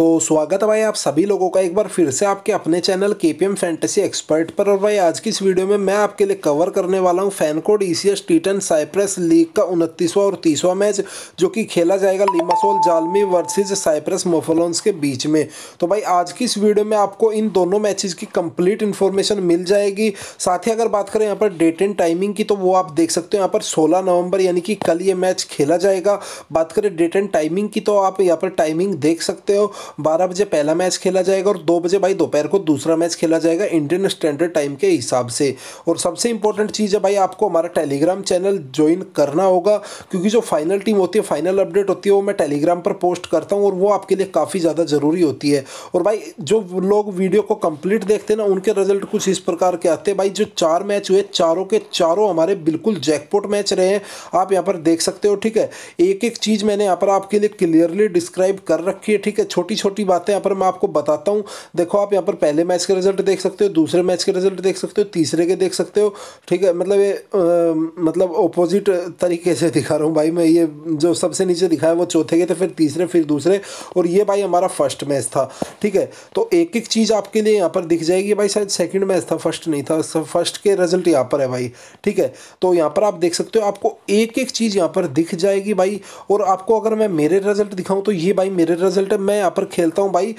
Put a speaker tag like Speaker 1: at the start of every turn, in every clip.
Speaker 1: तो स्वागत है भाई आप सभी लोगों का एक बार फिर से आपके अपने चैनल के पी एम फैंटेसी एक्सपर्ट पर और भाई आज की इस वीडियो में मैं आपके लिए कवर करने वाला हूं FanCode E C S T ten Cyprus league का उनतीसवां और तीसवां मैच जो कि खेला जाएगा Limassol Zalmi versus Cyprus Moufflons के बीच में तो भाई आज की इस वीडियो में आपको इन दोनों मैचेज की कंप्लीट इन्फॉर्मेशन मिल जाएगी साथ ही अगर बात करें यहाँ पर डेट एंड टाइमिंग की तो वो आप देख सकते हो यहाँ पर सोलह नवंबर यानी कि कल ये मैच खेला जाएगा बात करें डेट एंड टाइमिंग की तो आप यहाँ पर टाइमिंग देख सकते हो बारह बजे पहला मैच खेला जाएगा और दो बजे भाई दोपहर को दूसरा मैच खेला जाएगा इंडियन स्टैंडर्ड टाइम के हिसाब से और सबसे इंपॉर्टेंट चीज़ है भाई आपको हमारा टेलीग्राम चैनल ज्वाइन करना होगा क्योंकि जो फाइनल टीम होती है फाइनल अपडेट होती है वो मैं टेलीग्राम पर पोस्ट करता हूँ और वो आपके लिए काफ़ी ज़्यादा ज़रूरी होती है और भाई जो लोग वीडियो को कंप्लीट देखते हैं ना उनके रिजल्ट कुछ इस प्रकार के आते हैं भाई जो चार मैच हुए चारों के चारों हमारे बिल्कुल जैकपोट मैच रहे हैं आप यहाँ पर देख सकते हो ठीक है एक एक चीज़ मैंने यहाँ पर आपके लिए क्लियरली डिस्क्राइब कर रखी है ठीक है छोटी छोटी बातें यहाँ पर मैं आपको बताता हूँ देखो आप यहाँ पर पहले मैच के रिजल्ट देख सकते हो दूसरे मैच के रिजल्ट देख सकते हो तीसरे के देख सकते हो ठीक है मतलब ये मतलब ओपोजिट तरीके से दिखा रहा हूँ भाई मैं ये जो सबसे नीचे दिखाया वो चौथे के थे फिर तीसरे फिर दूसरे और ये भाई हमारा फर्स्ट मैच था ठीक है तो एक एक चीज़ आपके लिए यहाँ पर दिख जाएगी भाई शायद सेकेंड मैच था फर्स्ट नहीं था फर्स्ट के रिजल्ट यहाँ पर है भाई ठीक है तो यहाँ पर आप देख सकते हो आपको एक एक चीज़ यहाँ पर दिख जाएगी भाई और आपको अगर मैं मेरे रिजल्ट दिखाऊँ तो ये भाई मेरे रिजल्ट है मैं यहाँ पर पर खेलता हूँ भाई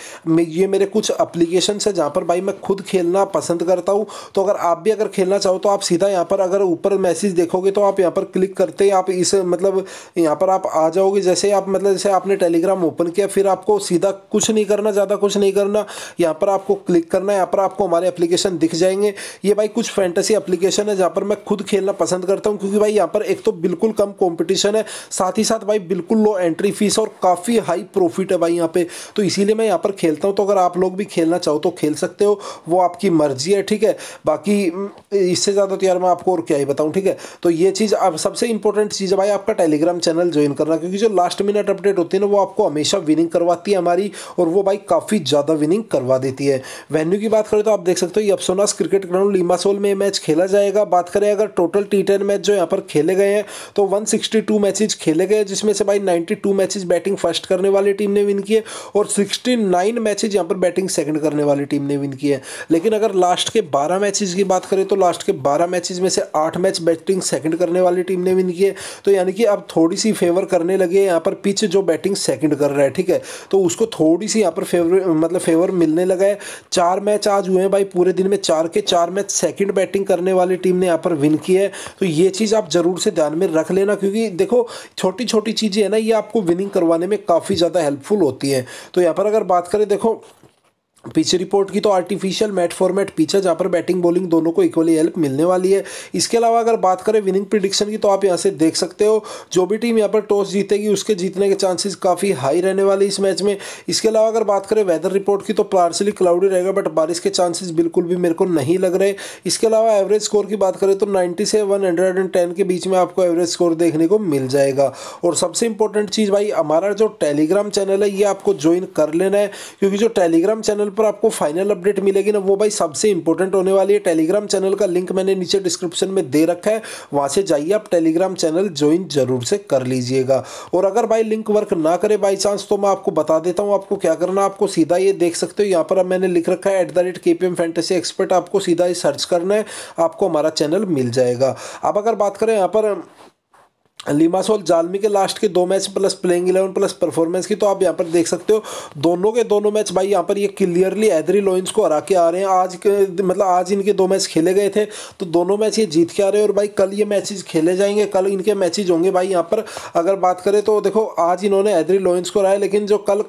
Speaker 1: ये मेरे कुछ अप्लीकेशन है जहाँ पर भाई मैं खुद खेलना पसंद करता हूँ तो अगर आप भी अगर खेलना चाहो तो आप सीधा यहाँ पर अगर ऊपर मैसेज देखोगे तो आप यहाँ पर क्लिक करते हैं आप इस मतलब यहाँ पर आप आ जाओगे जैसे आप मतलब जैसे आपने टेलीग्राम ओपन किया फिर आपको सीधा कुछ नहीं करना ज़्यादा कुछ नहीं करना यहाँ पर आपको क्लिक करना यहाँ पर आपको हमारे एप्लीकेशन दिख जाएंगे ये भाई कुछ फैंटेसी एप्लीकेशन है जहाँ पर मैं खुद खेलना पसंद करता हूँ क्योंकि भाई यहाँ पर एक तो बिल्कुल कम कॉम्पिटिशन है साथ ही साथ भाई बिल्कुल लो एंट्री फीस और काफ़ी हाई प्रॉफिट है भाई यहाँ पे तो इसीलिए मैं यहाँ पर खेलता हूँ तो अगर आप लोग भी खेलना चाहो तो खेल सकते हो वो आपकी मर्जी है ठीक है बाकी इससे ज़्यादा तो यार मैं आपको और क्या ही बताऊँ ठीक है तो ये चीज़ अब सबसे इंपॉर्टेंट चीज़ है भाई आपका टेलीग्राम चैनल ज्वाइन करना क्योंकि जो लास्ट मिनट अपडेट होती है ना वो आपको हमेशा विनिंग करवाती है हमारी और वो भाई काफ़ी ज़्यादा विनिंग करवा देती है वेन्यू की बात करें तो आप देख सकते हो अफसोनास क्रिकेट ग्राउंड लीमासोल में मैच खेला जाएगा बात करें अगर टोटल टी टेन मैच जो यहाँ पर खेले गए हैं तो टू मैचेज खेले गए जिसमें से भाई टू मैचेज बैटिंग फर्स्ट करने वाली टीम ने विन किए और और 69 मैचेज यहाँ पर बैटिंग सेकंड करने वाली टीम ने विन किया है लेकिन अगर लास्ट के 12 मैचेज की बात करें तो लास्ट के 12 मैचेज में से 8 मैच बैटिंग सेकंड करने वाली टीम ने विन किए तो यानी कि अब थोड़ी सी फेवर करने लगे यहाँ पर पिच जो बैटिंग सेकेंड कर रहा है ठीक है तो उसको थोड़ी सी यहाँ पर फेवर मतलब फेवर मिलने लगा है चार मैच आज हुए हैं भाई पूरे दिन में चार के चार मैच सेकेंड बैटिंग करने वाली टीम ने यहाँ पर विन की है तो ये चीज़ आप ज़रूर से ध्यान में रख लेना क्योंकि देखो छोटी छोटी चीज़ें हैं ना ये आपको विनिंग करवाने में काफ़ी ज़्यादा हेल्पफुल होती हैं तो यहाँ पर अगर बात करें देखो पिच रिपोर्ट की तो आर्टिफिशियल मैट फॉर्मेट पिच है जहाँ पर बैटिंग बॉलिंग दोनों को इक्वली हेल्प मिलने वाली है इसके अलावा अगर बात करें विनिंग प्रिडिक्शन की तो आप यहाँ से देख सकते हो जो भी टीम यहाँ पर टॉस जीतेगी उसके जीतने के चांसेस काफ़ी हाई रहने वाले इस मैच में इसके अलावा अगर बात करें वेदर रिपोर्ट की तो पार्सली क्लाउडी रहेगा बट बारिश के चांसेज बिल्कुल भी मेरे को नहीं लग रहे इसके अलावा एवरेज स्कोर की बात करें तो नाइन्टी से वन के बीच में आपको एवरेज स्कोर देखने को मिल जाएगा और सबसे इंपॉर्टेंट चीज़ भाई हमारा जो टेलीग्राम चैनल है ये आपको ज्वाइन कर लेना है क्योंकि जो टेलीग्राम चैनल पर आपको फाइनल अपडेट मिलेगी ना वो भाई सबसे इंपॉर्टेंट होने वाली है टेलीग्राम चैनल का लिंक मैंने नीचे डिस्क्रिप्शन में दे रखा है वहाँ से जाइए आप टेलीग्राम चैनल ज्वाइन जरूर से कर लीजिएगा और अगर भाई लिंक वर्क ना करे बाई चांस तो मैं आपको बता देता हूँ आपको क्या करना आपको सीधा ये देख सकते हो यहाँ पर मैंने लिख रखा है एट फैंटेसी एक्सपर्ट आपको सीधा ये सर्च करना है आपको हमारा चैनल मिल जाएगा अब अगर बात करें यहाँ पर लिमासोल जालमी के लास्ट के दो match plus playing eleven plus performance की तो आप यहाँ पर देख सकते हो दोनों के दोनों मैच भाई यहाँ पर ये क्लियरली एदरी लोइंस को हरा के आ रहे हैं आज के मतलब आज इनके दो मैच खेले गए थे तो दोनों मैच ये जीत के आ रहे हैं और भाई कल ये मैचेज खेले जाएंगे कल इनके मैचेज होंगे भाई यहाँ पर अगर बात करें तो देखो आज इन्होंने एदरी लोइंस को हराया लेकिन जो कल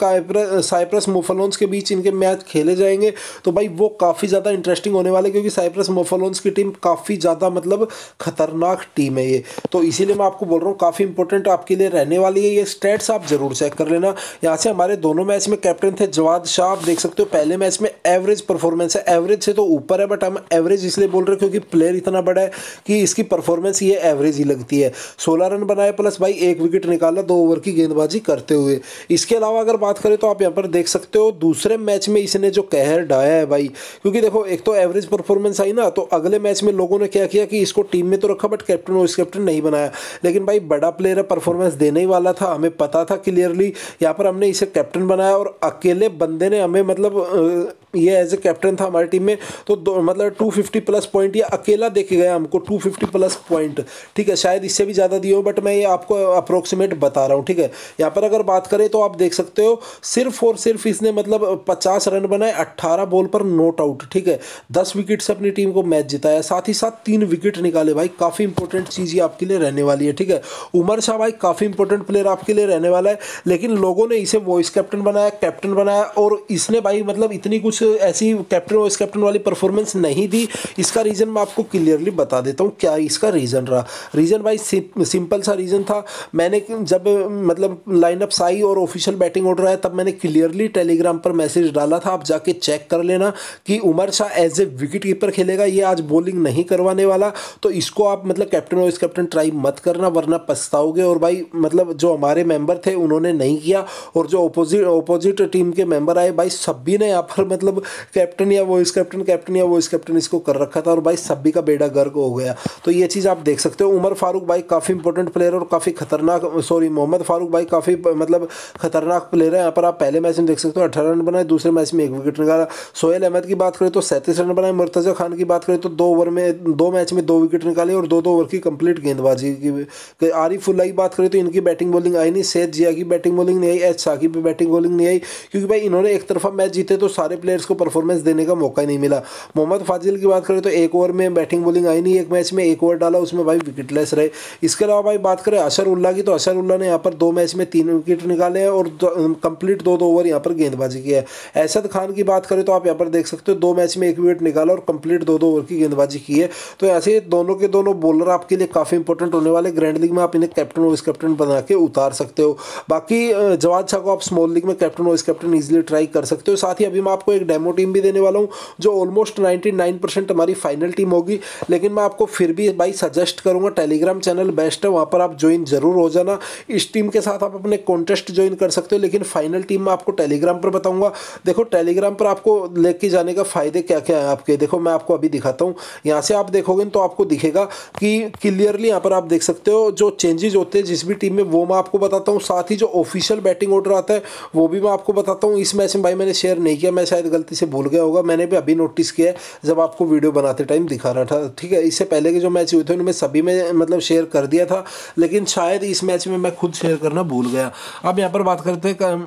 Speaker 1: साइप्रस मोफलोन्स के बीच इनके मैच खेले जाएंगे तो भाई वो काफ़ी ज़्यादा इंटरेस्टिंग होने वाले क्योंकि साइप्रस मोफलोन्स की टीम काफ़ी ज़्यादा मतलब खतरनाक टीम है ये तो इसीलिए मैं आपको बोल रहा हूँ काफ़ी इंपॉर्टेंट आपके लिए रहने वाली है ये स्टेट्स आप जरूर चेक कर लेना यहाँ से हमारे दोनों मैच में कैप्टन थे जवाद शाह आप देख सकते हो पहले मैच में एवरेज परफॉर्मेंस है एवरेज से तो ऊपर है बट हम एवरेज इसलिए बोल रहे क्योंकि प्लेयर इतना बड़ा है कि इसकी परफॉर्मेंस ये एवरेज ही लगती है सोलह रन बनाए प्लस भाई एक विकेट निकाला दो ओवर की गेंदबाजी करते हुए इसके अलावा अगर बात करें तो आप यहाँ पर देख सकते हो दूसरे मैच में इसने जो कहर डाया है भाई क्योंकि देखो एक तो एवरेज परफॉर्मेंस आई ना तो अगले मैच में लोगों ने क्या किया कि इसको टीम में तो रखा बट कैप्टन वाइस कैप्टन नहीं बनाया लेकिन भाई बड़ा प्लेयर परफॉर्मेंस देने ही वाला था हमें पता था क्लियरली यहाँ पर हमने इसे कैप्टन बनाया और अकेले बंदे ने हमें मतलब ये एज ए कैप्टन था हमारी टीम में तो दो मतलब 250 प्लस पॉइंट ये अकेला देखे गया हमको 250 प्लस पॉइंट ठीक है शायद इससे भी ज़्यादा दिए हो बट मैं ये आपको अप्रोक्सीमेट बता रहा हूँ ठीक है यहाँ पर अगर बात करें तो आप देख सकते हो सिर्फ और सिर्फ इसने मतलब पचास रन बनाए अट्ठारह बॉल पर नोट आउट ठीक है दस विकेट से अपनी टीम को मैच जिताया साथ ही साथ तीन विकेट निकाले भाई काफ़ी इंपॉर्टेंट चीज़ ये आपके लिए रहने वाली है ठीक है उमर शाह भाई काफ़ी इंपॉर्टेंट प्लेयर आपके लिए रहने वाला है लेकिन लोगों ने इसे वॉइस कैप्टन बनाया कैप्टन बनाया और इसने भाई मतलब इतनी कुछ ऐसी कैप्टन वाइस कैप्टन वाली परफॉर्मेंस नहीं दी इसका रीज़न मैं आपको क्लियरली बता देता हूँ क्या इसका रीज़न रहा रीज़न वाइज सिंपल सा रीज़न था मैंने जब मतलब लाइनअप्स आई और ऑफिशियल बैटिंग ऑर्डर आया तब मैंने क्लियरली टेलीग्राम पर मैसेज डाला था आप जाके चेक कर लेना कि Umar Shah as a wicket keeper खेलेगा ये आज बॉलिंग नहीं करवाने वाला तो इसको आप मतलब कैप्टन वाइस कैप्टन ट्राई मत करना वरना पछताओगे और भाई मतलब जो हमारे मेंबर थे उन्होंने नहीं किया और जो अपोजिट अपोजिट टीम के मेंबर आए भाई सभी ने यहाँ पर मतलब मतलब कैप्टन या वॉइस कैप्टन कैप्टन या वॉइस कैप्टन इसको कर रखा था और भाई सभी का बेड़ा गर्क हो गया तो ये चीज़ आप देख सकते हो उमर फारूक भाई काफ़ी इंपॉर्टेंट प्लेयर और काफ़ी खतरनाक सॉरी मोहम्मद फारूक भाई काफ़ी मतलब खतरनाक प्लेयर है यहाँ पर आप पहले मैच में देख सकते हो अठारह रन बनाए दूसरे मैच में एक विकेट निकाला सोहेल अहमद की बात करें तो सैंतीस रन बनाए मुर्तजा खान की बात करें तो दो ओवर में दो मैच में दो विकेट निकाले और दो दो ओवर की कंप्लीट गेंदबाजी की आरिफुल्ला की बात करें तो इनकी बैटिंग बॉलिंग आई नहीं सैद जिया की बैटिंग बॉलिंग नहीं आई एच शाह की बैटिंग बॉलिंग नहीं आई क्योंकि भाई इन्होंने एक तरफा मैच जीते तो सारे प्लेयर प्लेयर्स को परफॉर्मेंस देने का मौका ही नहीं मिला मोहम्मद फाजिल की बात करें तो एक ओवर में बैटिंग बॉलिंग आई नहीं एक मैच में एक ओवर डाला उसमें भाई विकेटलेस रहे इसके अलावा भाई बात करें असर उल्ला की तो असर उल्ला ने यहाँ पर दो मैच में तीन विकेट निकाले हैं और कंप्लीट दो दो ओवर यहाँ पर गेंदबाजी की है एसद खान की बात करें तो आप यहाँ पर देख सकते हो दो मैच में एक विकेट निकाला और कंप्लीट दो दो ओवर की गेंदबाजी की है तो ऐसे दोनों के दोनों बॉलर आपके लिए काफ़ी इंपॉर्टेंट होने वाले ग्रैंड लीग में आप इन्हें कैप्टन वाइस कैप्टन बना के उतार सकते हो बाकी जवाद शाह को आप स्मॉल लीग में captain vice captain easily try कर सकते हो साथ ही अभी मैं आपको एक डेमो टीम भी देने वाला हूँ जो ऑलमोस्ट नाइन्टी हमारी फाइनल टीम होगी लेकिन मैं आपको फिर भी भाई सजेस्ट करूँगा टेलीग्राम चैनल बेस्ट है वहाँ पर आप ज्वाइन जरूर हो जाना इस टीम के साथ आप अपने कॉन्टेस्ट ज्वाइन कर सकते हो लेकिन फाइनल टीम मैं आपको टेलीग्राम पर बताऊँगा देखो टेलीग्राम पर आपको लेके जाने का फ़ायदे क्या क्या है आपके देखो मैं आपको अभी दिखाता हूँ यहाँ से आप देखोगे तो आपको दिखेगा कि क्लियरली यहाँ पर आप देख सकते हो जो चेंजेज होते हैं जिस भी टीम में वो मैं आपको बताता हूँ साथ ही जो ऑफिशियल बैटिंग ऑर्डर आता है वो भी मैं आपको बताता हूँ इस मैच में भाई मैंने शेयर नहीं किया मैं शायद गलत गलती से भूल गया होगा मैंने भी अभी नोटिस किया है जब आपको वीडियो बनाते टाइम दिखा रहा था ठीक है इससे पहले के जो मैच हुए थे उनमें सभी में मतलब शेयर कर दिया था लेकिन शायद इस मैच में मैं खुद शेयर करना भूल गया अब यहाँ पर बात करते हैं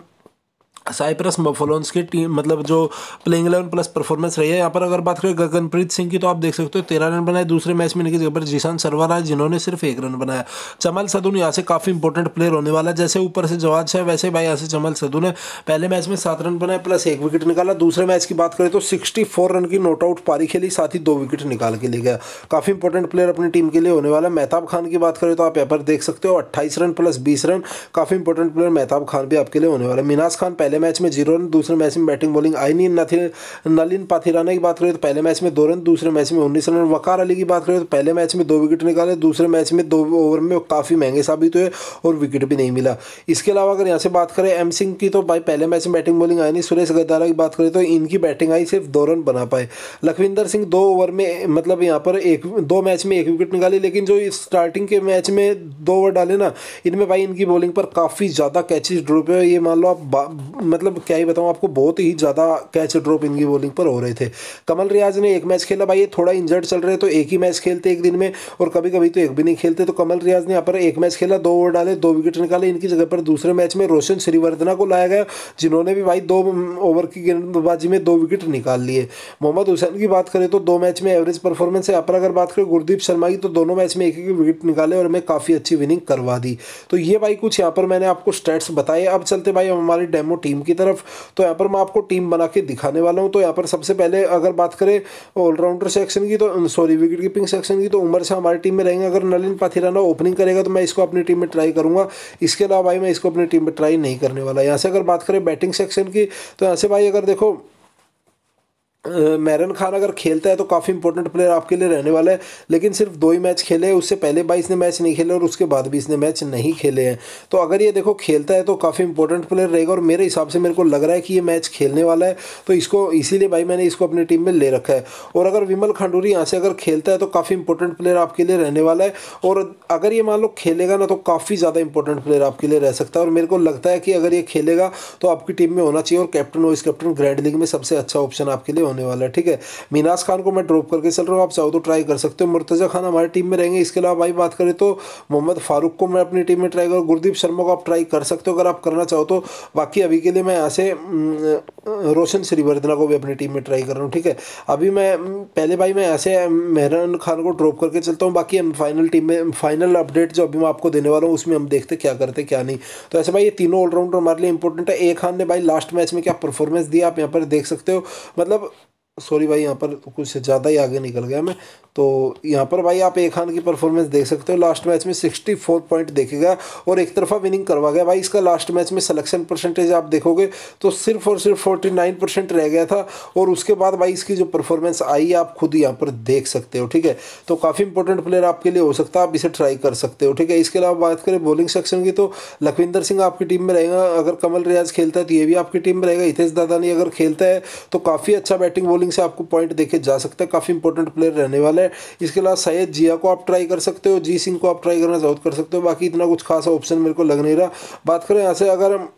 Speaker 1: साइप्रस मफोलोन्स की टीम मतलब जो प्लेइंग इलेवन प्लस परफॉर्मेंस रही है यहाँ पर अगर बात करें गगनप्रीत सिंह की तो आप देख सकते हो तेरह रन बनाए दूसरे मैच में निकल पर जीशान सरवर आए जिन्होंने सिर्फ एक रन बनाया चमल सदून यहाँ से काफ़ी इंपॉर्टेंट प्लेयर होने वाला है जैसे ऊपर से जवाब है वैसे भाई यहाँ से चमल सदू ने पहले मैच में सात रन बनाए प्लस एक विकेट निकाला दूसरे मैच की बात करें तो सिक्सटी रन की नोट आउट पारी खेली साथ ही दो विकेट निकाल के ले गया काफ़ी इंपॉर्टेंट प्लेयर अपनी टीम के लिए होने वाला है मेहताब खान की बात करें तो आप यहाँ पर देख सकते हो अट्ठाईस रन प्लस बीस रन काफ़ी इंपॉर्टेंट प्लेयर मेहताब खान भी आपके लिए होने वाला है मिनाज खान पहले पहले मैच में जीरो रन दूसरे मैच में बैटिंग बॉलिंग आई नहीं नलिन पाथिराना की बात करें तो पहले मैच में दो रन दूसरे मैच में उन्नीस रन वकार अली की बात करें तो पहले मैच में दो विकेट निकाले दूसरे मैच में दो ओवर में काफ़ी महंगे साबित हुए और विकेट भी नहीं मिला इसके अलावा अगर यहाँ से बात करें एम सिंह की तो भाई पहले मैच में बैटिंग बॉलिंग आई नहीं सुरेश गद्दारा की बात करें तो इनकी बैटिंग आई सिर्फ दो रन बना पाए लखविंदर सिंह दो ओवर में मतलब यहाँ पर एक दो मैच में एक विकेट निकाले लेकिन जो स्टार्टिंग के मैच में दो ओवर डाले ना इनमें भाई इनकी बॉलिंग पर काफ़ी ज़्यादा कैचेज ड्रॉप ये मान लो आप मतलब क्या ही बताऊँ आपको बहुत ही ज़्यादा कैच ड्रॉप इनकी बॉलिंग पर हो रहे थे कमल रियाज ने एक मैच खेला भाई ये थोड़ा इंजर्ड चल रहे तो एक ही मैच खेलते एक दिन में और कभी कभी तो एक भी नहीं खेलते तो कमल रियाज ने यहाँ पर एक मैच खेला दो ओवर डाले दो विकेट निकाले इनकी जगह पर दूसरे मैच में रोशन श्रीवर्धना को लाया गया जिन्होंने भी भाई दो ओवर की गेंदबाजी में दो विकेट निकाल लिए मोहम्मद हुसैन की बात करें तो दो मैच में एवरेज परफॉर्मेंस है यहाँ पर अगर बात करें गुरदीप शर्मा की तो दोनों मैच में एक एक विकेट निकाले और हमें काफ़ी अच्छी विनिंग करवा दी तो ये भाई कुछ यहाँ पर मैंने आपको स्टेट्स बताए अब चलते भाई हमारी डेमो टीम टीम की तरफ तो यहाँ पर मैं आपको टीम बना के दिखाने वाला हूँ तो यहाँ पर सबसे पहले अगर बात करें ऑलराउंडर सेक्शन की तो सॉरी विकेट कीपिंग सेक्शन की तो उम्र से हमारी टीम में रहेंगे अगर नलिन पाथिराना ओपनिंग करेगा तो मैं इसको अपनी टीम में ट्राई करूँगा इसके अलावा भाई मैं इसको अपनी टीम में ट्राई नहीं करने वाला यहाँ से अगर बात करें बैटिंग सेक्शन की तो यहाँ से भाई अगर देखो मैरन खान अगर खेलता है तो काफ़ी इंपॉर्टेंट प्लेयर आपके लिए रहने वाला है लेकिन सिर्फ दो ही मैच खेले उससे पहले बाईस इसने मैच नहीं खेले और उसके बाद भी इसने मैच नहीं खेले हैं तो अगर ये देखो खेलता है तो काफ़ी इंपॉर्टेंट प्लेयर रहेगा और मेरे हिसाब से मेरे को लग रहा है कि ये मैच खेलने वाला है तो इसको इसीलिए भाई मैंने इसको अपनी टीम में ले रखा है और अगर विमल खंडूरी यहाँ से अगर खेलता है तो काफ़ी इंपॉर्टेंट प्लेयर आपके लिए रहने वाला है और अगर ये मान लो खेलेगा ना तो काफ़ी ज़्यादा इंपॉर्टेंट प्लेयर आपके लिए रह सकता है और मेरे को लगता है कि अगर ये खेलेगा तो आपकी टीम में होना चाहिए और captain vice captain grand league में सबसे अच्छा ऑप्शन आपके लिए होने वाला है ठीक है मीनास खान को मैं ड्रॉप करके चल रहा हूँ आप चाहो तो ट्राई कर सकते हो मुर्तज़ा खान हमारी टीम में रहेंगे इसके अलावा भाई बात करें तो मोहम्मद फारूक को मैं अपनी टीम में ट्राई करूँ गुरदीप शर्मा को आप ट्राई कर सकते हो अगर आप करना चाहो तो बाकी अभी के लिए मैं यहाँ से रोशन श्रीवर्धना को भी अपनी टीम में ट्राई कर रहा हूँ ठीक है अभी मैं पहले भाई मैं ऐसे मेहरान खान को ड्रॉप करके चलता हूँ बाकी हम फाइनल टीम में फाइनल अपडेट जो अभी मैं आपको देने वाला हूँ उसमें हम देखते क्या करते क्या नहीं तो ऐसे भाई ये तीनों ऑलराउंडर हमारे लिए इंपॉर्टेंट है ए खान ने भाई लास्ट मैच में क्या परफॉर्मेंस दिया आप यहाँ पर देख सकते हो मतलब सॉरी भाई यहाँ पर कुछ ज़्यादा ही आगे निकल गया मैं तो यहाँ पर भाई आप ए खान की परफॉर्मेंस देख सकते हो लास्ट मैच में 64 पॉइंट देखे गया और एक तरफा विनिंग करवा गया भाई इसका लास्ट मैच में सिलेक्शन परसेंटेज आप देखोगे तो सिर्फ और सिर्फ 49 परसेंट रह गया था और उसके बाद भाई इसकी जो परफॉर्मेंस आई आप खुद यहाँ पर देख सकते हो ठीक है तो काफ़ी इंपॉर्टेंट प्लेयर आपके लिए हो सकता है आप इसे ट्राई कर सकते हो ठीक है इसके अलावा बात करें बॉलिंग सेक्शन की तो लखविंदर सिंह आपकी टीम में रहेगा अगर कमल रियाज खेलता है तो ये भी आपकी टीम में रहेगा हितेश दादानी अगर खेलता है तो काफ़ी अच्छा बैटिंग बॉलिंग बॉलिंग से आपको पॉइंट देखे जा सकता है काफ़ी इंपॉर्टेंट प्लेयर रहने वाला है इसके अलावा सैयद जिया को आप ट्राई कर सकते हो जी सिंह को आप ट्राई करना जरूर तो कर सकते हो बाकी इतना कुछ खास ऑप्शन मेरे को लग नहीं रहा बात करें यहाँ से अगर हम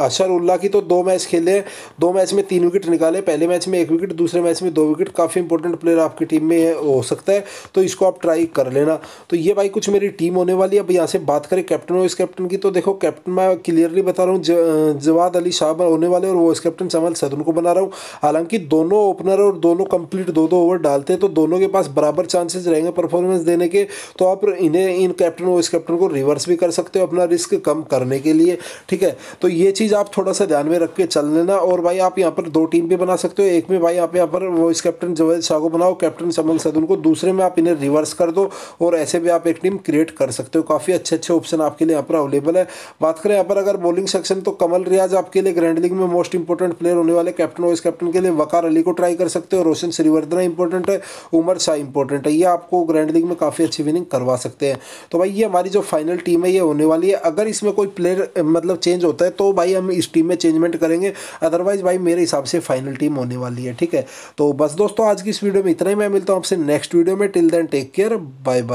Speaker 1: अशरुल्ला की तो दो मैच खेले दो मैच में तीन विकेट निकाले पहले मैच में एक विकेट दूसरे मैच में दो विकेट काफ़ी इंपॉर्टेंट प्लेयर आपकी टीम में हो सकता है तो इसको आप ट्राई कर लेना तो ये भाई कुछ मेरी टीम होने वाली है अब यहाँ से बात करें कैप्टन और इस कैप्टन की तो देखो कैप्टन मैं क्लियरली बता रहा हूँ जवाद अली शाह होने वाले और वो इस कैप्टन समल सदन को बना रहा हूँ हालांकि दोनों ओपनर और दोनों कंप्लीट दो दो ओवर डालते हैं तो दोनों के पास बराबर चांसेस रहेंगे परफॉर्मेंस देने के तो आप इन्हें इन कैप्टन और इस कैप्टन को रिवर्स भी कर सकते हो अपना रिस्क कम करने के लिए ठीक है तो ये चीज़ चीज़ आप थोड़ा सा ध्यान में रख के चल लेना और भाई आप यहाँ पर दो टीम भी बना सकते हो एक में भाई आप यहाँ पर वॉइस कैप्टन जवेद शाह को बनाओ कैप्टन समल सदन को दूसरे में आप इन्हें रिवर्स कर दो और ऐसे भी आप एक टीम क्रिएट कर सकते हो काफ़ी अच्छे अच्छे ऑप्शन आपके लिए यहाँ पर अवेलेबल है बात करें यहाँ पर अगर बॉलिंग सेक्शन तो कमल रियाज आपके लिए ग्रैंड लीग में मोस्ट इंपॉर्टेंट प्लेयर होने वाले कैप्टन वॉइस कैप्टन के लिए वकार अली को ट्राई कर सकते हो रोशन श्रीवर्धना इंपॉर्टेंट है उमर शाह इंपॉर्टेंट है ये आपको ग्रैंड लीग में काफ़ी अच्छी विनिंग करवा सकते हैं तो भाई ये हमारी जो फाइनल टीम है ये होने वाली है अगर इसमें कोई प्लेयर मतलब चेंज होता है तो भाई भाई हम इस टीम में चेंजमेंट करेंगे अदरवाइज़ भाई मेरे हिसाब से फाइनल टीम होने वाली है ठीक है तो बस दोस्तों आज की इस वीडियो में इतना ही मैं मिलता हूँ आपसे नेक्स्ट वीडियो में till then take care bye bye